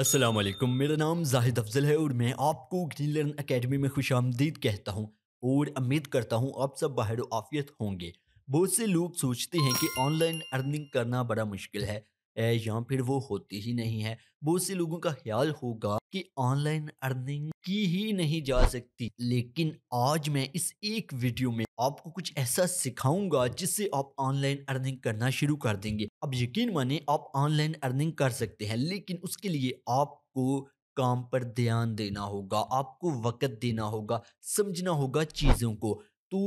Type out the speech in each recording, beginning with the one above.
अस्सलाम वालेकुम मेरा नाम जाहिद अफजल है और मैं आपको ग्रीन लर्न अकेडमी में खुश आमदीद कहता हूँ और उम्मीद करता हूँ आप सब बाहर आफियत होंगे बहुत से लोग सोचते हैं कि ऑनलाइन अर्निंग करना बड़ा मुश्किल है या फिर वो होती ही नहीं है बहुत से लोगों का ख्याल होगा कि ऑनलाइन अर्निंग की ही नहीं जा सकती लेकिन आज मैं इस एक वीडियो में आपको कुछ ऐसा सिखाऊंगा जिससे आप ऑनलाइन अर्निंग करना शुरू कर देंगे अब यकीन माने आप ऑनलाइन अर्निंग कर सकते हैं लेकिन उसके लिए आपको काम पर ध्यान देना होगा आपको वक्त देना होगा समझना होगा चीज़ों को तो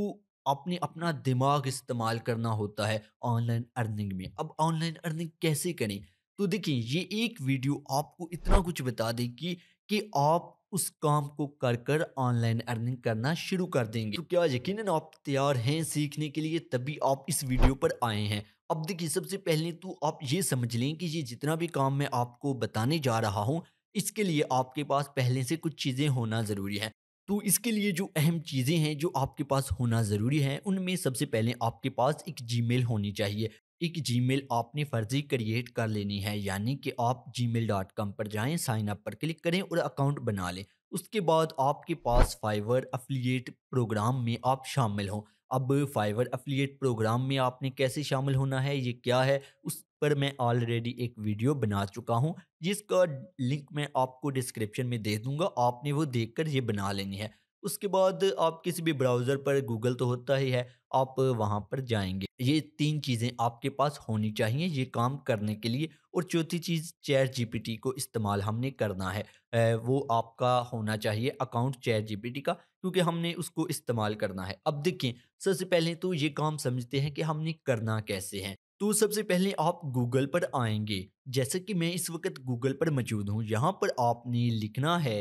अपने अपना दिमाग इस्तेमाल करना होता है ऑनलाइन अर्निंग में अब ऑनलाइन अर्निंग कैसे करें तो देखिए ये एक वीडियो आपको इतना कुछ बता देगी कि आप उस काम को कर कर ऑनलाइन अर्निंग करना शुरू कर देंगे तो क्या यकीन आप तैयार हैं सीखने के लिए तभी आप इस वीडियो पर आए हैं अब देखिए सबसे पहले तो आप ये समझ लें कि ये जितना भी काम मैं आपको बताने जा रहा हूँ इसके लिए आपके पास पहले से कुछ चीज़ें होना ज़रूरी है तो इसके लिए जो अहम चीज़ें हैं जो आपके पास होना ज़रूरी है उनमें सबसे पहले आपके पास एक जीमेल होनी चाहिए एक जीमेल आपने फर्जी क्रिएट कर लेनी है यानी कि आप जी मेल डॉट कॉम पर जाएं साइन अप पर क्लिक करें और अकाउंट बना लें उसके बाद आपके पास फाइवर अफिलिएट प्रोग्राम में आप शामिल हों अब फाइवर अफिलिएट प्रोग्राम में आपने कैसे शामिल होना है ये क्या है उस पर मैं ऑलरेडी एक वीडियो बना चुका हूँ जिसका लिंक मैं आपको डिस्क्रिप्शन में दे दूँगा आपने वो देखकर ये बना लेनी है उसके बाद आप किसी भी ब्राउज़र पर गूगल तो होता ही है आप वहाँ पर जाएंगे ये तीन चीज़ें आपके पास होनी चाहिए ये काम करने के लिए और चौथी चीज़ चैट जीपीटी को इस्तेमाल हमने करना है वो आपका होना चाहिए अकाउंट चैट जीपीटी का क्योंकि हमने उसको इस्तेमाल करना है अब देखें सबसे पहले तो ये काम समझते हैं कि हमने करना कैसे है तो सबसे पहले आप गूगल पर आएंगे जैसे कि मैं इस वक्त गूगल पर मौजूद हूँ यहाँ पर आपने लिखना है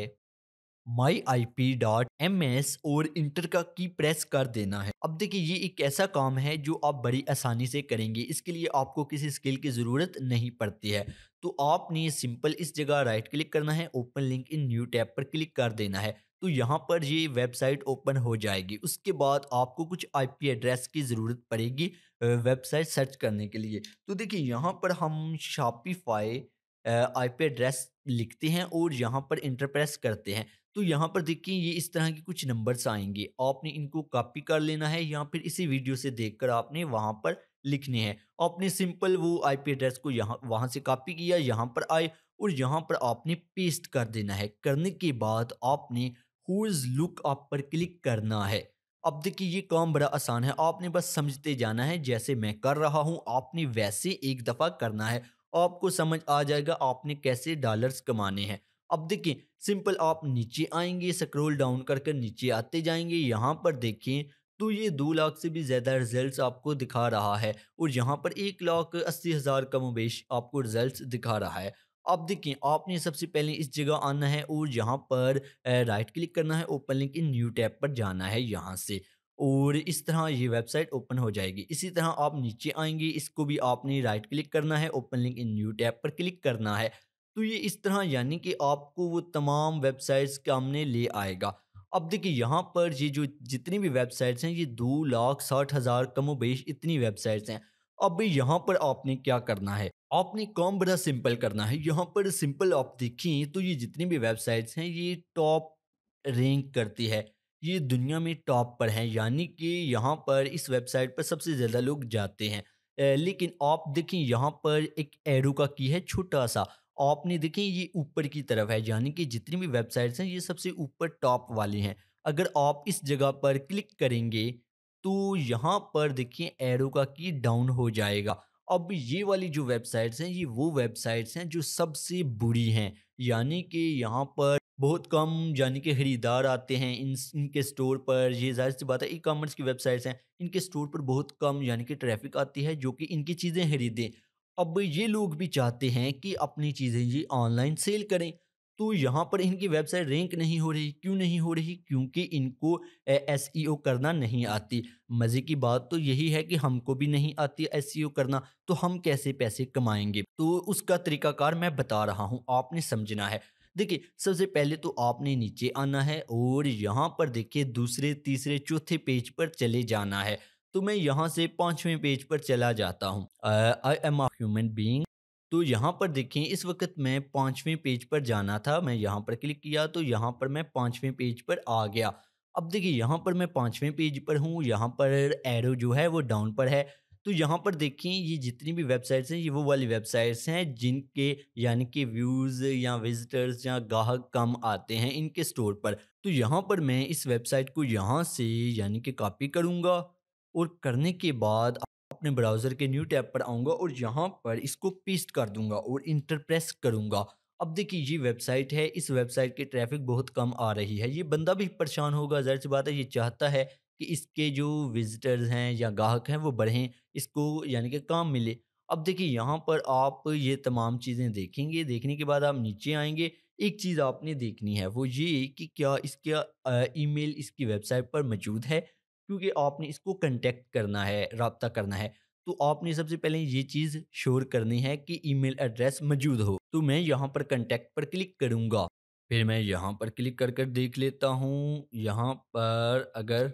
my I P dot M S और इंटर का की प्रेस कर देना है अब देखिए ये एक ऐसा काम है जो आप बड़ी आसानी से करेंगे इसके लिए आपको किसी स्किल की ज़रूरत नहीं पड़ती है तो आपने सिंपल इस जगह राइट क्लिक करना है open link in new tab पर क्लिक कर देना है तो यहाँ पर ये वेबसाइट ओपन हो जाएगी उसके बाद आपको कुछ आईपी एड्रेस की ज़रूरत पड़ेगी वेबसाइट सर्च करने के लिए तो देखिए यहाँ पर हम शॉपिफाई आई पी एड्रेस लिखते हैं और यहाँ पर इंटरप्रेस करते हैं तो यहाँ पर देखिए ये इस तरह के कुछ नंबर्स आएंगे आपने इनको कॉपी कर लेना है या फिर इसी वीडियो से देखकर आपने वहाँ पर लिखने हैं आपने सिंपल वो आई पी एड्रेस को यहाँ वहाँ से कॉपी किया यहाँ पर आए और यहाँ पर आपने पेस्ट कर देना है करने के बाद आपने होज लुक आप पर क्लिक करना है अब देखिए ये काम बड़ा आसान है आपने बस समझते जाना है जैसे मैं कर रहा हूँ आपने वैसे एक दफ़ा करना है आपको समझ आ जाएगा आपने कैसे डॉलर्स कमाने हैं अब देखिए सिंपल आप नीचे आएंगे स्क्रोल डाउन कर कर नीचे आते जाएंगे यहाँ पर देखें तो ये दो लाख से भी ज़्यादा रिजल्ट्स आपको दिखा रहा है और यहाँ पर एक लाख अस्सी हज़ार कम बेश आपको रिजल्ट्स दिखा रहा है अब देखें आपने सबसे पहले इस जगह आना है और यहाँ पर राइट क्लिक करना है open link in new tab पर जाना है यहाँ से और इस तरह ये वेबसाइट ओपन हो जाएगी इसी तरह आप नीचे आएंगे इसको भी आपने राइट क्लिक करना है open link in new tab पर क्लिक करना है तो ये इस तरह यानी कि आपको वो तमाम वेबसाइट्स सामने ले आएगा अब देखिए यहाँ पर ये जो जितनी भी वेबसाइट्स हैं ये दो लाख साठ हज़ार कमो बेश इतनी वेबसाइट्स हैं अब यहाँ पर आपने क्या करना है आपने काम बड़ा सिंपल करना है यहाँ पर सिंपल आप देखें तो ये जितनी भी वेबसाइट्स हैं ये टॉप रैंक करती है ये दुनिया में टॉप पर है यानी कि यहाँ पर इस वेबसाइट पर सबसे ज़्यादा लोग जाते हैं लेकिन आप देखें यहाँ पर एक एरो का की है छोटा सा आपने देखें ये ऊपर की तरफ है यानी कि जितनी भी वेबसाइट्स हैं ये सबसे ऊपर टॉप वाली हैं अगर आप इस जगह पर क्लिक करेंगे तो यहाँ पर देखिए एरो का की डाउन हो जाएगा अब ये वाली जो वेबसाइट्स हैं ये वो वेबसाइट्स हैं जो सबसे बुरी हैं यानी कि यहाँ पर बहुत कम यानी कि खरीदार आते हैं इन इनके स्टोर पर ये जाहिर सी बात है ई कामर्स की वेबसाइट्स हैं इनके स्टोर पर बहुत कम यानी कि ट्रैफिक आती है जो कि इनकी चीज़ें खरीदें अब ये लोग भी चाहते हैं कि अपनी चीज़ें ये ऑनलाइन सेल करें तो यहाँ पर इनकी वेबसाइट रैंक नहीं हो रही क्यों नहीं हो रही क्योंकि इनको एस e करना नहीं आती मज़े की बात तो यही है कि हमको भी नहीं आती एस e करना तो हम कैसे पैसे कमाएंगे तो उसका तरीकाकार मैं बता रहा हूँ आपने समझना है देखिए सबसे पहले तो आपने नीचे आना है और यहाँ पर देखिए दूसरे तीसरे चौथे पेज पर चले जाना है तो मैं यहाँ से पांचवें पेज पर चला जाता हूँ I am a human being तो यहाँ पर देखें इस वक्त मैं पांचवें पेज पर जाना था मैं यहाँ पर क्लिक किया तो यहाँ पर मैं पांचवें पेज पर आ गया अब देखिए यहाँ पर मैं पांचवें पेज पर हूँ यहाँ पर एरो जो है वो डाउन पर है तो यहाँ पर देखें ये जितनी भी वेबसाइट्स हैं ये वो वाली वेबसाइट्स हैं जिनके यानी कि व्यूज़ या विजिटर्स या गाहक कम आते हैं इनके स्टोर पर तो यहाँ पर मैं इस वेबसाइट को यहाँ से यानी कि कॉपी करूँगा और करने के बाद अपने ब्राउज़र के न्यू टैब पर आऊँगा और यहाँ पर इसको पेस्ट कर दूँगा और इंटरप्रेस करूँगा अब देखिए ये वेबसाइट है इस वेबसाइट की ट्रैफिक बहुत कम आ रही है ये बंदा भी परेशान होगा जहर सी बात है ये चाहता है कि इसके जो विजिटर्स हैं या ग्राहक हैं वो बढ़ें इसको यानी कि काम मिले अब देखिए यहाँ पर आप ये तमाम चीज़ें देखेंगे देखने के बाद आप नीचे आएंगे एक चीज़ आपने देखनी है वो ये कि क्या इसका ईमेल इसकी वेबसाइट पर मौजूद है क्योंकि आपने इसको कंटेक्ट करना है रबता करना है तो आपने सबसे पहले ये चीज़ शोर करनी है कि ईमेल एड्रेस मौजूद हो तो मैं यहाँ पर कंटेक्ट पर क्लिक करूँगा फिर मैं यहाँ पर क्लिक कर कर देख लेता हूँ यहाँ पर अगर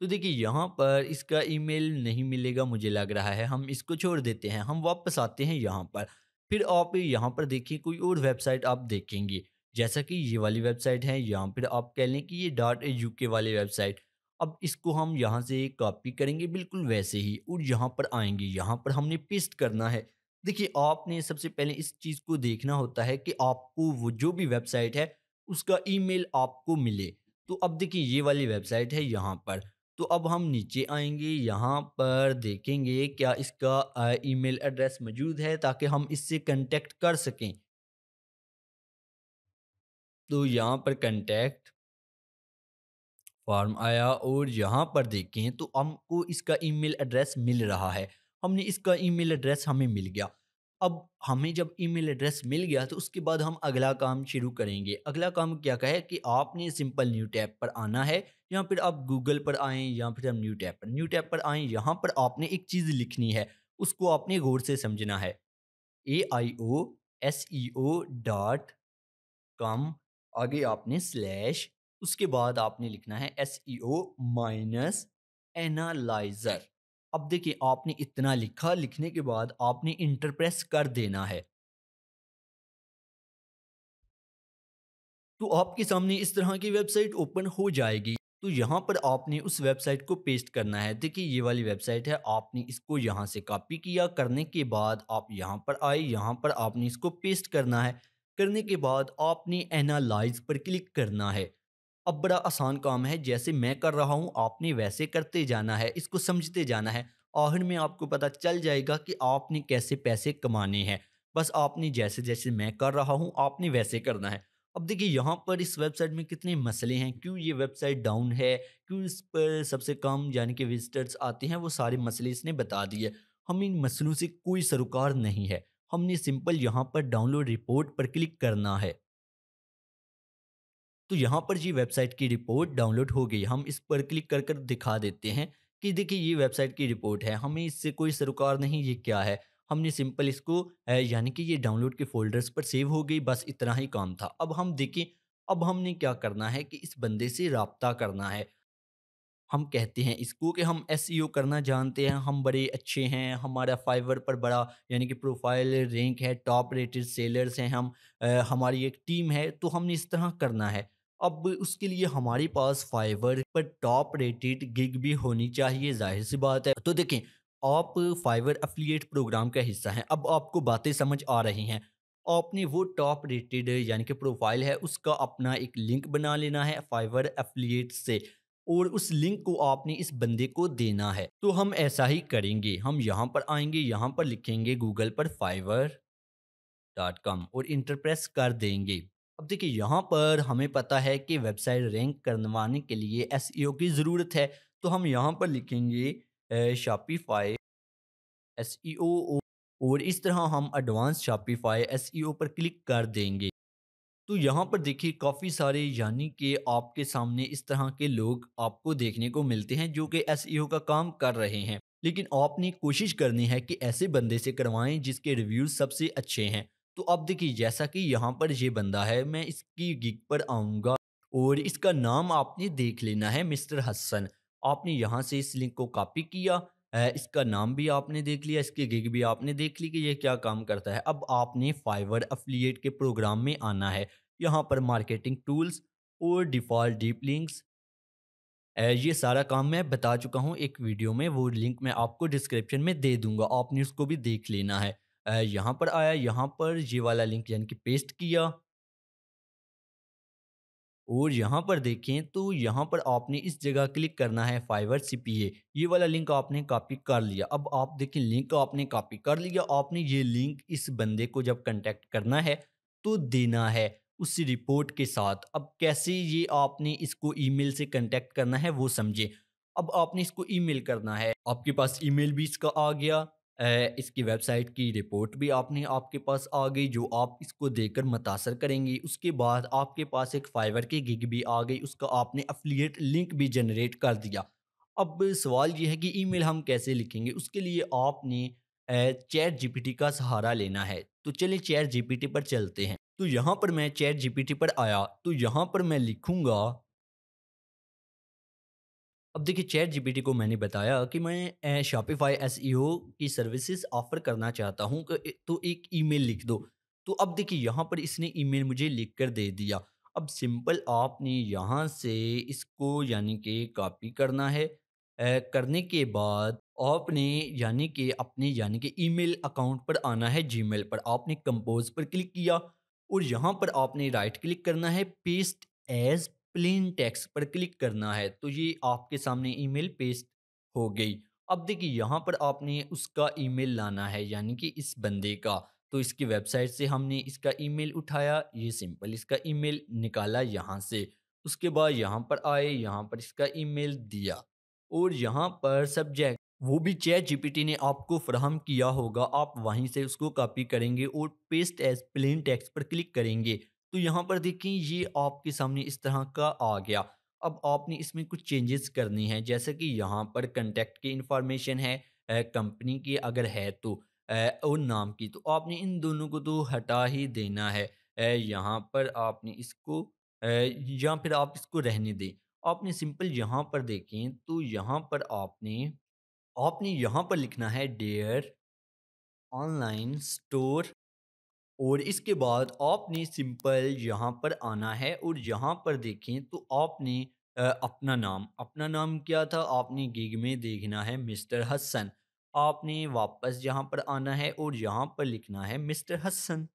तो देखिए यहाँ पर इसका ईमेल नहीं मिलेगा मुझे लग रहा है हम इसको छोड़ देते हैं हम वापस आते हैं यहाँ पर फिर आप यहाँ पर देखिए कोई और वेबसाइट आप देखेंगे जैसा कि ये वाली वेबसाइट है यहाँ पर आप कह लें कि ये डॉट यू के वाली वेबसाइट अब इसको हम यहाँ से कॉपी करेंगे बिल्कुल वैसे ही और यहाँ पर आएंगे यहाँ पर हमने पेस्ट करना है देखिए आपने सबसे पहले इस चीज़ को देखना होता है कि आपको वो जो भी वेबसाइट है उसका ईमेल आपको मिले तो अब देखिए ये वाली वेबसाइट है यहाँ पर तो अब हम नीचे आएंगे यहाँ पर देखेंगे क्या इसका ईमेल एड्रेस मौजूद है ताकि हम इससे कंटेक्ट कर सकें तो यहाँ पर कंटेक्ट फॉर्म आया और यहाँ पर देखें तो हमको इसका ईमेल एड्रेस मिल रहा है हमने इसका ईमेल एड्रेस हमें मिल गया अब हमें जब ईमेल एड्रेस मिल गया तो उसके बाद हम अगला काम शुरू करेंगे अगला काम क्या कहे कि आपने सिंपल न्यू टैब पर आना है या फिर आप गूगल पर आएँ या फिर हम न्यू टैप पर न्यू टैप पर आएँ यहाँ पर आपने एक चीज़ लिखनी है उसको आपने गौर से समझना है ए आई O S E O dot कम आगे आपने स्लैश उसके बाद आपने लिखना है S E O minus analyser अब देखिए आपने इतना लिखा लिखने के बाद आपने इंटरप्रेस कर देना है तो आपके सामने इस तरह की वेबसाइट ओपन हो जाएगी तो यहाँ पर आपने उस वेबसाइट को पेस्ट करना है देखिए ये वाली वेबसाइट है आपने इसको यहाँ से कॉपी किया करने के बाद आप यहाँ पर आए यहाँ पर आपने इसको पेस्ट करना है करने के बाद आपने एनालाइज पर क्लिक करना है अब बड़ा आसान काम है जैसे मैं कर रहा हूँ आपने वैसे करते जाना है इसको समझते जाना है आखिर में आपको पता चल जाएगा कि आपने कैसे पैसे कमाने हैं बस आपने जैसे जैसे मैं कर रहा हूँ आपने वैसे करना है अब देखिए यहाँ पर इस वेबसाइट में कितने मसले हैं क्यों ये वेबसाइट डाउन है क्यों इस पर सबसे कम यानी कि विजिटर्स आते हैं वो सारे मसले इसने बता दिए हम इन मसलों से कोई सरोकार नहीं है हमने सिंपल यहाँ पर डाउनलोड रिपोर्ट पर क्लिक करना है तो यहाँ पर जी वेबसाइट की रिपोर्ट डाउनलोड हो गई हम इस पर क्लिक कर कर दिखा देते हैं कि देखिए ये वेबसाइट की रिपोर्ट है हमें इससे कोई सरोकार नहीं ये क्या है हमने सिंपल इसको यानी कि ये डाउनलोड के फोल्डर्स पर सेव हो गई बस इतना ही काम था अब हम देखें अब हमने क्या करना है कि इस बंदे से रबता करना है हम कहते हैं इसको कि हम एस e करना जानते हैं हम बड़े अच्छे हैं हमारा फाइवर पर बड़ा यानी कि प्रोफाइल रैंक है टॉप रेटेड सेलर्स हैं हम आ, हमारी एक टीम है तो हमने इस तरह करना है अब उसके लिए हमारे पास फाइवर पर टॉप रेटेड गिग भी होनी चाहिए जाहिर सी बात है तो देखें आप फाइवर अफिलिएट प्रोग्राम का हिस्सा हैं अब आपको बातें समझ आ रही हैं आपने वो टॉप रेटेड यानी कि प्रोफाइल है उसका अपना एक लिंक बना लेना है फाइवर एफिलिएट से और उस लिंक को आपने इस बंदे को देना है तो हम ऐसा ही करेंगे हम यहाँ पर आएंगे यहाँ पर लिखेंगे गूगल पर फाइवर डॉट कॉम और इंटरप्रेस कर देंगे अब देखिए यहाँ पर हमें पता है कि वेबसाइट रैंक करवाने के लिए एस की ज़रूरत है तो हम यहाँ पर लिखेंगे शापीफाई एस e और इस तरह हम एडवांस शापीफाई एस पर क्लिक कर देंगे तो यहाँ पर देखिए काफ़ी सारे यानी कि आपके सामने इस तरह के लोग आपको देखने को मिलते हैं जो कि एस e का काम कर रहे हैं लेकिन आपने कोशिश करनी है कि ऐसे बंदे से करवाएं जिसके रिव्यूज सबसे अच्छे हैं तो अब देखिए जैसा कि यहाँ पर ये बंदा है मैं इसकी गिग पर आऊँगा और इसका नाम आपने देख लेना है मिस्टर हसन आपने यहाँ से इस लिंक को कॉपी किया इसका नाम भी आपने देख लिया इसके गिग भी आपने देख ली कि यह क्या काम करता है अब आपने फाइवर अफिलियट के प्रोग्राम में आना है यहाँ पर मार्केटिंग टूल्स और डिफ़ॉल्ट डीप लिंक्स ये सारा काम मैं बता चुका हूँ एक वीडियो में वो लिंक मैं आपको डिस्क्रिप्शन में दे दूंगा आपने उसको भी देख लेना है यहाँ पर आया यहाँ पर ये वाला लिंक यानी कि पेस्ट किया और यहाँ पर देखें तो यहाँ पर आपने इस जगह क्लिक करना है फाइवर सी पी ए ये वाला लिंक आपने कॉपी कर लिया अब आप देखें लिंक आपने कॉपी कर लिया आपने ये लिंक इस बंदे को जब कंटेक्ट करना है तो देना है उस रिपोर्ट के साथ अब कैसे ये आपने इसको ईमेल से कंटेक्ट करना है वो समझे अब आपने इसको ईमेल करना है आपके पास ईमेल भी इसका आ गया इसकी वेबसाइट की रिपोर्ट भी आपने आपके पास आ गई जो आप इसको देखकर मुतासर करेंगे उसके बाद आपके पास एक फाइवर की गिग भी आ गई उसका आपने अफिलियट लिंक भी जनरेट कर दिया अब सवाल यह है कि ईमेल हम कैसे लिखेंगे उसके लिए आपने चैट जीपीटी का सहारा लेना है तो चलिए चैट जीपीटी पर चलते हैं तो यहाँ पर मैं चैट जीपीटी पर आया तो यहाँ पर मैं लिखूँगा अब देखिए चैट जीपीटी को मैंने बताया कि मैं शॉपिफाई एस e की सर्विसेज ऑफर करना चाहता हूँ तो एक ईमेल लिख दो तो अब देखिए यहाँ पर इसने ईमेल मुझे लिख कर दे दिया अब सिंपल आपने यहाँ से इसको यानी कि कॉपी करना है करने के बाद आपने यानी कि अपने यानी कि ईमेल अकाउंट पर आना है जीमेल पर आपने कंपोज पर क्लिक किया और यहाँ पर आपने राइट क्लिक करना है पेस्ट एज प्लेन टैक्स पर क्लिक करना है तो ये आपके सामने ईमेल पेस्ट हो गई अब देखिए यहाँ पर आपने उसका ईमेल लाना है यानी कि इस बंदे का तो इसकी वेबसाइट से हमने इसका ईमेल उठाया ये सिंपल इसका ईमेल निकाला यहाँ से उसके बाद यहाँ पर आए यहाँ पर इसका ईमेल दिया और यहाँ पर सब्जेक्ट वो भी चैट जीपीटी ने आपको फ्राहम किया होगा आप वहीं से उसको कॉपी करेंगे और पेस्ट एज प्लेन टेक्स्ट पर क्लिक करेंगे तो यहाँ पर देखें ये आपके सामने इस तरह का आ गया अब आपने इसमें कुछ चेंजेस करनी है जैसे कि यहाँ पर कंटेक्ट की इंफॉर्मेशन है कंपनी की अगर है तो और नाम की तो आपने इन दोनों को तो हटा ही देना है यहाँ पर आपने इसको या फिर आप इसको रहने दें आपने सिंपल यहाँ पर देखें तो यहाँ पर आपने आपने यहाँ पर लिखना है डेयर ऑनलाइन स्टोर और इसके बाद आपने सिंपल यहाँ पर आना है और यहाँ पर देखें तो आपने अपना नाम अपना नाम क्या था आपने गिग में देखना है मिस्टर हसन आपने वापस यहाँ पर आना है और यहाँ पर लिखना है मिस्टर हसन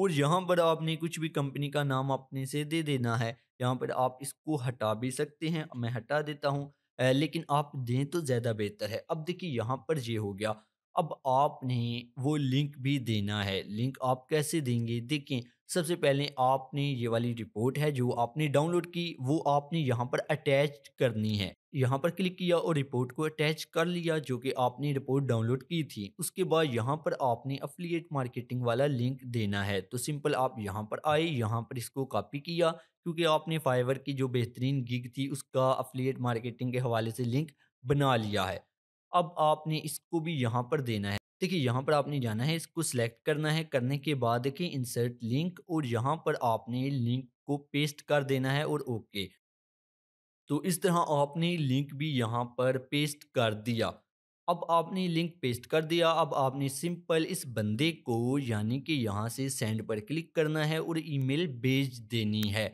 और यहाँ पर आपने कुछ भी कंपनी का नाम अपने से दे देना है यहाँ पर आप इसको हटा भी सकते हैं मैं हटा देता हूँ लेकिन आप दें तो ज़्यादा बेहतर है अब देखिए यहाँ पर ये यह हो गया अब आपने वो लिंक भी देना है लिंक आप कैसे देंगे देखें सबसे पहले आपने ये वाली रिपोर्ट है जो आपने डाउनलोड की वो आपने यहाँ पर अटैच करनी है यहाँ पर क्लिक किया और रिपोर्ट को अटैच कर लिया जो कि आपने रिपोर्ट डाउनलोड की थी उसके बाद यहाँ पर आपने अफिलियट मार्केटिंग वाला लिंक देना है तो सिंपल आप यहाँ पर आए यहाँ पर इसको कॉपी किया क्योंकि आपने फाइवर की जो बेहतरीन गिग थी उसका अफिलियट मार्केटिंग के हवाले से लिंक बना लिया है अब आपने इसको भी यहाँ पर देना है देखिए यहाँ पर आपने जाना है इसको सिलेक्ट करना है करने के बाद देखिए इंसर्ट लिंक और यहाँ पर आपने लिंक को पेस्ट कर देना है और ओके तो इस तरह आपने लिंक भी यहाँ पर पेस्ट कर दिया अब आपने लिंक पेस्ट कर दिया अब आपने सिंपल इस बंदे को यानी कि यहाँ से सेंड पर क्लिक करना है और ईमेल भेज देनी है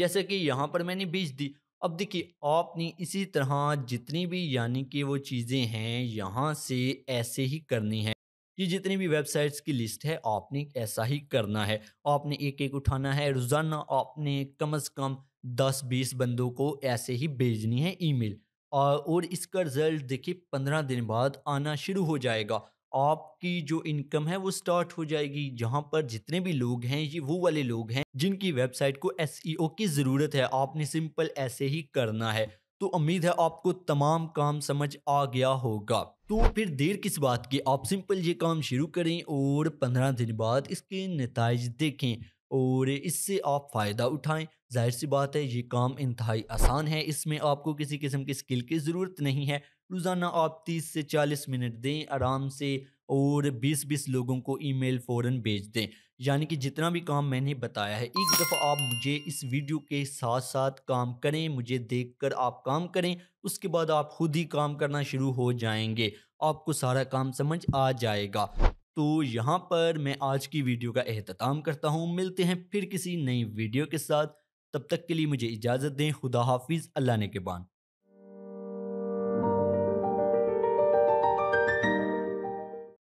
जैसे कि यहाँ पर मैंने भेज दी अब देखिए आपने इसी तरह जितनी भी यानी कि वो चीज़ें हैं यहाँ से ऐसे ही करनी है ये जितनी भी वेबसाइट्स की लिस्ट है आपने ऐसा ही करना है आपने एक एक उठाना है रोज़ाना आपने कम से कम दस बीस बंदों को ऐसे ही भेजनी है ईमेल और इसका रिजल्ट देखिए पंद्रह दिन बाद आना शुरू हो जाएगा आपकी जो इनकम है वो स्टार्ट हो जाएगी जहां पर जितने भी लोग हैं ये वो वाले लोग हैं जिनकी वेबसाइट को एस e की ज़रूरत है आपने सिंपल ऐसे ही करना है तो उम्मीद है आपको तमाम काम समझ आ गया होगा तो फिर देर किस बात की आप सिंपल ये काम शुरू करें और पंद्रह दिन बाद इसके नतज देखें और इससे आप फ़ायदा उठाएं जाहिर सी बात है ये काम इंतहाई आसान है इसमें आपको किसी किस्म की स्किल की ज़रूरत नहीं है रोज़ाना आप 30 से 40 मिनट दें आराम से और 20-20 लोगों को ईमेल फौरन भेज दें यानी कि जितना भी काम मैंने बताया है एक दफ़ा आप मुझे इस वीडियो के साथ साथ काम करें मुझे देखकर आप काम करें उसके बाद आप खुद ही काम करना शुरू हो जाएंगे आपको सारा काम समझ आ जाएगा तो यहाँ पर मैं आज की वीडियो का अहतमाम करता हूँ मिलते हैं फिर किसी नई वीडियो के साथ तब तक के लिए मुझे इजाज़त दें खुदा हाफिज़ अल्लाह ने के बान